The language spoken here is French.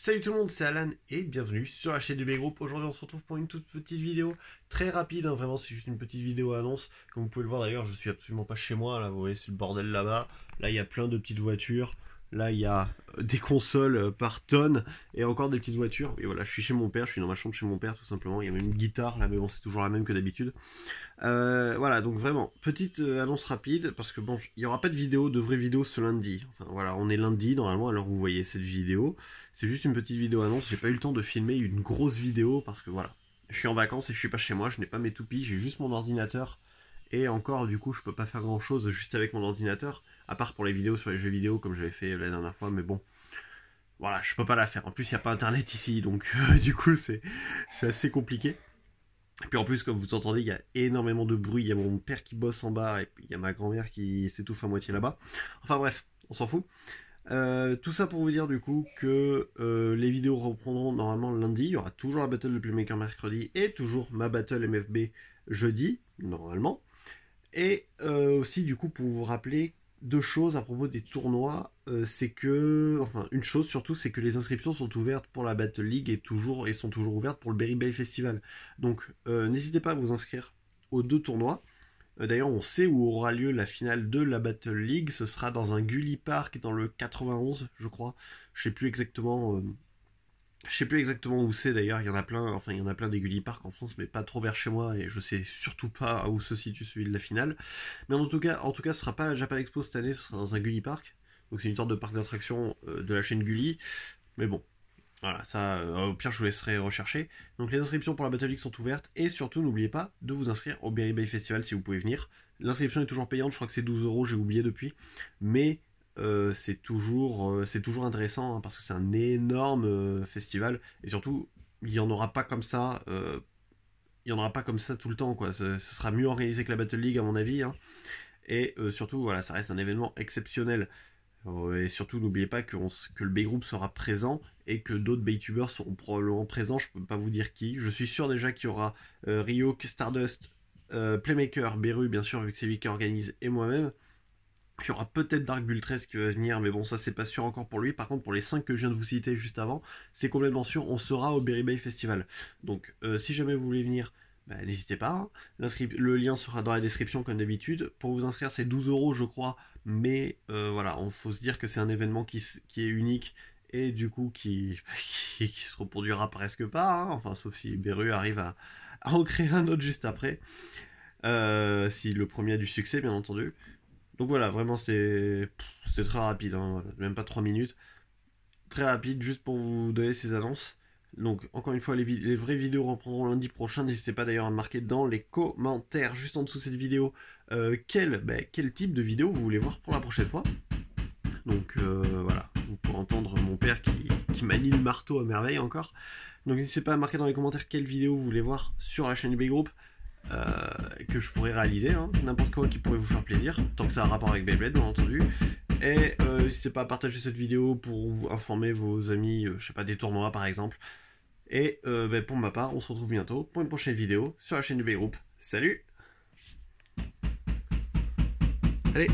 Salut tout le monde, c'est Alan et bienvenue sur la chaîne du B Group. Aujourd'hui, on se retrouve pour une toute petite vidéo très rapide. Hein, vraiment, c'est juste une petite vidéo annonce. Comme vous pouvez le voir d'ailleurs, je suis absolument pas chez moi. Là, vous voyez, c'est le bordel là-bas. Là, il y a plein de petites voitures. Là, il y a euh, des consoles euh, par tonnes, et encore des petites voitures. Et voilà, je suis chez mon père, je suis dans ma chambre chez mon père, tout simplement. Il y a même une guitare là, mais bon, c'est toujours la même que d'habitude. Euh, voilà, donc vraiment, petite annonce rapide, parce que bon, il n'y aura pas de vidéo, de vraie vidéo ce lundi. Enfin voilà, on est lundi, normalement, alors vous voyez cette vidéo. C'est juste une petite vidéo annonce, j'ai pas eu le temps de filmer une grosse vidéo, parce que voilà, je suis en vacances et je suis pas chez moi, je n'ai pas mes toupies, j'ai juste mon ordinateur et encore, du coup, je peux pas faire grand chose juste avec mon ordinateur, à part pour les vidéos sur les jeux vidéo, comme j'avais fait la dernière fois, mais bon. Voilà, je peux pas la faire. En plus, il n'y a pas internet ici, donc euh, du coup, c'est assez compliqué. Et puis en plus, comme vous entendez, il y a énormément de bruit. Il y a mon père qui bosse en bas, et puis il y a ma grand-mère qui s'étouffe à moitié là-bas. Enfin bref, on s'en fout. Euh, tout ça pour vous dire du coup que euh, les vidéos reprendront normalement lundi. Il y aura toujours la battle de Playmaker mercredi et toujours ma battle MFB jeudi, normalement. Et euh, aussi, du coup, pour vous rappeler deux choses à propos des tournois, euh, c'est que, enfin, une chose surtout, c'est que les inscriptions sont ouvertes pour la Battle League et toujours et sont toujours ouvertes pour le Berry Bay Festival. Donc, euh, n'hésitez pas à vous inscrire aux deux tournois. D'ailleurs, on sait où aura lieu la finale de la Battle League. Ce sera dans un Gully Park dans le 91, je crois. Je sais plus exactement je sais plus exactement où c'est d'ailleurs, il y en a plein, enfin il y en a plein des Gulli Park en France, mais pas trop vers chez moi, et je sais surtout pas où se situe celui de la finale. Mais en tout cas, en tout cas, ce sera pas Japan Expo cette année, ce sera dans un Gulli Park. Donc c'est une sorte de parc d'attraction euh, de la chaîne Gulli. Mais bon, voilà, ça, euh, au pire, je vous laisserai rechercher. Donc, les inscriptions pour la Battle sont ouvertes. Et surtout, n'oubliez pas de vous inscrire au Berry Bay Festival si vous pouvez venir. L'inscription est toujours payante, je crois que c'est 12 euros, j'ai oublié depuis. Mais euh, c'est toujours, euh, toujours intéressant hein, parce que c'est un énorme euh, festival et surtout il n'y en aura pas comme ça, il y en aura pas comme ça tout le temps quoi. Ce, sera mieux organisé que la Battle League à mon avis hein. et surtout voilà ça reste un événement exceptionnel et surtout n'oubliez pas que, le B-Group sera présent et que d'autres B-Tubers seront probablement présents, je peux pas vous dire qui. Je suis sûr déjà qu'il y aura Rio, Stardust, Playmaker, Beru bien sûr vu que c'est lui qui organise et moi-même. Il y aura peut-être Dark Bull 13 qui va venir, mais bon, ça c'est pas sûr encore pour lui. Par contre, pour les 5 que je viens de vous citer juste avant, c'est complètement sûr, on sera au Berry Bay Festival. Donc, euh, si jamais vous voulez venir, bah, n'hésitez pas. Hein. Le lien sera dans la description comme d'habitude. Pour vous inscrire, c'est 12 euros, je crois, mais euh, voilà, on faut se dire que c'est un événement qui, est unique et du coup qui, se reproduira presque pas. Hein. Enfin, sauf si Beru arrive à, en créer un autre juste après. Euh, si le premier a du succès, bien entendu. Donc voilà, vraiment, c'est très rapide, hein. même pas 3 minutes. Très rapide, juste pour vous donner ces annonces. Donc, encore une fois, les, vraies vidéos reprendront lundi prochain. N'hésitez pas d'ailleurs à marquer dans les commentaires, juste en dessous de cette vidéo, euh, quel, bah, quel type de vidéo vous voulez voir pour la prochaine fois. Donc euh, voilà, vous entendre mon père qui, manie le marteau à merveille encore. Donc n'hésitez pas à marquer dans les commentaires quelle vidéo vous voulez voir sur la chaîne du Group. Euh, que je pourrais réaliser, hein. n'importe quoi qui pourrait vous faire plaisir, tant que ça a un rapport avec Beyblade, bien entendu. Et euh, si c'est pas à partager cette vidéo pour vous informer vos amis, euh, je sais pas, des tournois par exemple. Et ben, pour ma part, on se retrouve bientôt pour une prochaine vidéo sur la chaîne du Beygroup. Salut Allez